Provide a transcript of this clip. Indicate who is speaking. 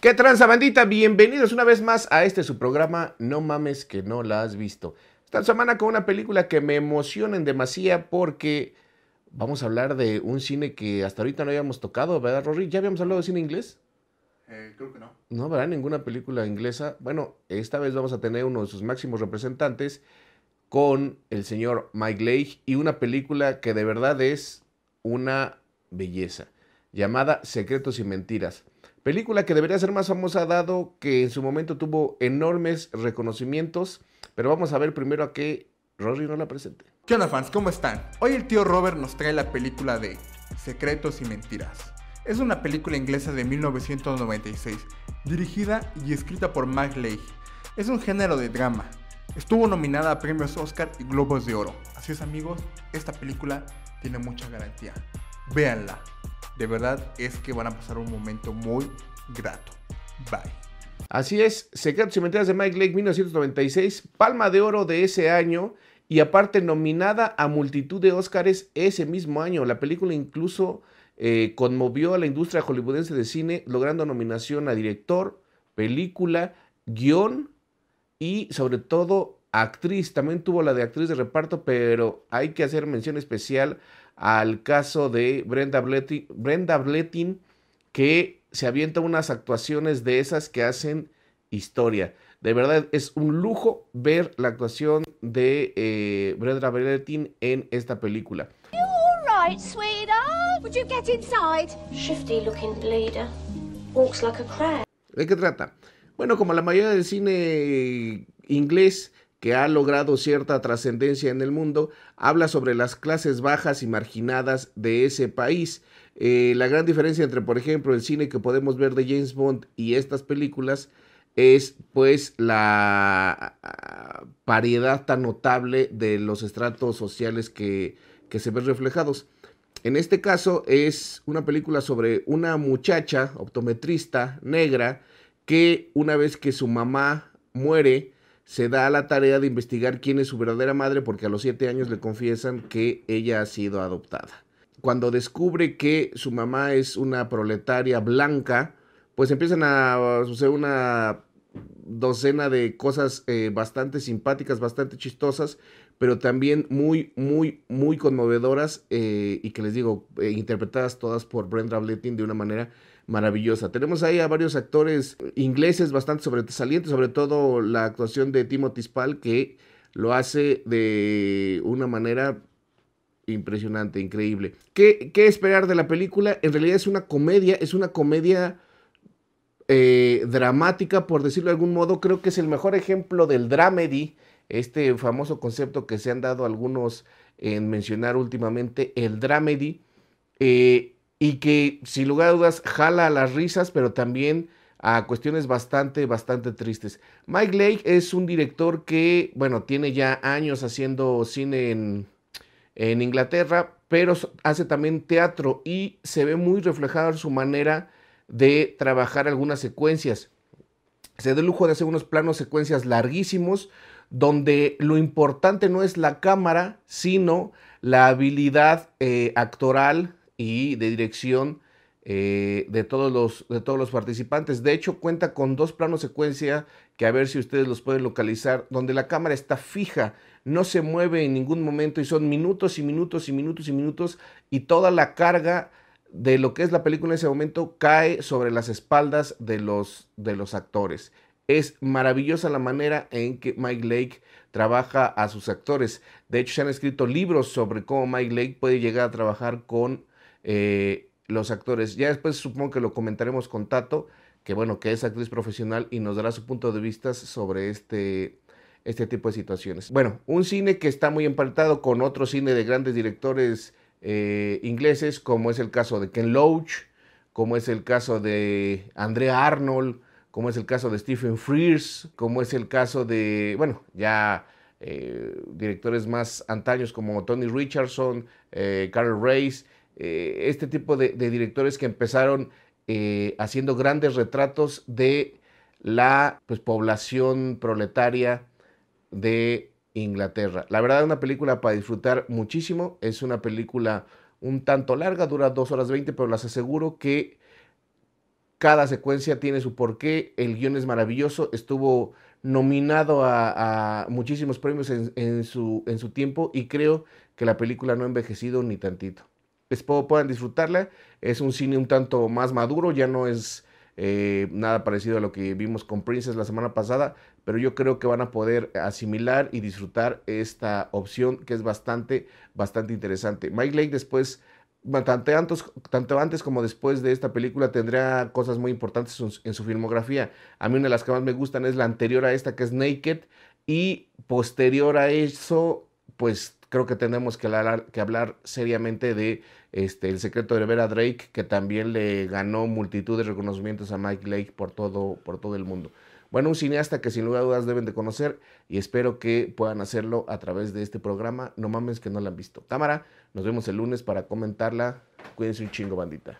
Speaker 1: ¿Qué tranza bandita? Bienvenidos una vez más a este su programa No mames que no la has visto. Esta semana con una película que me emociona en demasía porque vamos a hablar de un cine que hasta ahorita no habíamos tocado, ¿verdad, Rory? ¿Ya habíamos hablado de cine inglés? Eh, creo que no. No, ¿verdad? Ninguna película inglesa. Bueno, esta vez vamos a tener uno de sus máximos representantes con el señor Mike Leigh y una película que de verdad es una belleza, llamada Secretos y Mentiras. Película que debería ser más famosa dado que en su momento tuvo enormes reconocimientos, pero vamos a ver primero a qué Rory no la presente. ¿Qué onda fans? ¿Cómo están? Hoy el tío Robert nos trae la película de Secretos y Mentiras. Es una película inglesa de 1996, dirigida y escrita por Mac Leigh. Es un género de drama. Estuvo nominada a premios Oscar y Globos de Oro. Así es amigos, esta película tiene mucha garantía. Véanla. De verdad es que van a pasar un momento muy grato. Bye. Así es, Secretos y de Mike Lake 1996, Palma de Oro de ese año y aparte nominada a multitud de Óscares ese mismo año. La película incluso eh, conmovió a la industria hollywoodense de cine logrando nominación a director, película, guión y sobre todo actriz, también tuvo la de actriz de reparto, pero hay que hacer mención especial al caso de Brenda Bletin, que se avienta unas actuaciones de esas que hacen historia. De verdad es un lujo ver la actuación de eh, Brenda Bletin en esta película. ¿De qué trata? Bueno, como la mayoría del cine inglés que ha logrado cierta trascendencia en el mundo, habla sobre las clases bajas y marginadas de ese país. Eh, la gran diferencia entre, por ejemplo, el cine que podemos ver de James Bond y estas películas es pues la variedad ah, tan notable de los estratos sociales que, que se ven reflejados. En este caso es una película sobre una muchacha optometrista negra que una vez que su mamá muere, se da a la tarea de investigar quién es su verdadera madre porque a los siete años le confiesan que ella ha sido adoptada. Cuando descubre que su mamá es una proletaria blanca, pues empiezan a suceder una docena de cosas eh, bastante simpáticas, bastante chistosas, pero también muy, muy, muy conmovedoras eh, y que les digo, eh, interpretadas todas por Brenda Bletin de una manera maravillosa. Tenemos ahí a varios actores ingleses bastante sobresalientes, sobre todo la actuación de Timothy Spall, que lo hace de una manera impresionante, increíble. ¿Qué, esperar de la película? En realidad es una comedia, es una comedia eh, dramática, por decirlo de algún modo. Creo que es el mejor ejemplo del dramedy, este famoso concepto que se han dado algunos en mencionar últimamente, el dramedy. Eh, y que sin lugar a dudas jala a las risas, pero también a cuestiones bastante, bastante tristes. Mike Lake es un director que, bueno, tiene ya años haciendo cine en, en Inglaterra, pero hace también teatro y se ve muy en su manera de trabajar algunas secuencias. Se da el lujo de hacer unos planos secuencias larguísimos, donde lo importante no es la cámara, sino la habilidad eh, actoral y de dirección eh, de, todos los, de todos los participantes. De hecho, cuenta con dos planos secuencia que a ver si ustedes los pueden localizar, donde la cámara está fija, no se mueve en ningún momento y son minutos y minutos y minutos y minutos y toda la carga de lo que es la película en ese momento cae sobre las espaldas de los, de los actores. Es maravillosa la manera en que Mike Lake trabaja a sus actores. De hecho, se han escrito libros sobre cómo Mike Lake puede llegar a trabajar con eh, los actores. Ya después supongo que lo comentaremos con Tato, que bueno, que es actriz profesional y nos dará su punto de vista sobre este, este tipo de situaciones. Bueno, un cine que está muy emparentado con otro cine de grandes directores eh, ingleses, como es el caso de Ken Loach, como es el caso de Andrea Arnold, como es el caso de Stephen Frears, como es el caso de, bueno, ya eh, directores más antaños como Tony Richardson, eh, Carl Reyes eh, este tipo de, directores que empezaron eh, haciendo grandes retratos de la pues, población proletaria de Inglaterra. La verdad es una película para disfrutar muchísimo, es una película un tanto larga, dura dos horas 20, pero las aseguro que cada secuencia tiene su porqué, el guión es maravilloso, estuvo nominado a, muchísimos premios su, en su tiempo y creo que la película no ha envejecido ni tantito espero puedan disfrutarla. Es un cine un tanto más maduro, ya no es eh, nada parecido a lo que vimos con Princess la semana pasada, pero yo creo que van a poder asimilar y disfrutar esta opción que es bastante, bastante interesante. Mike Lake después tanto antes, tanto antes, como después de esta película tendrá cosas muy importantes en su filmografía. A mí una de las que más me gustan es la anterior a esta que es Naked y posterior a eso pues creo que tenemos que hablar, seriamente de este, El secreto de Vera Drake, que también le ganó multitud de reconocimientos a Mike Lake por todo, por todo el mundo. Bueno, un cineasta que sin lugar a dudas deben de conocer y espero que puedan hacerlo a través de este programa. No mames que no la han visto. Cámara, nos vemos el lunes para comentarla. Cuídense un chingo, bandita.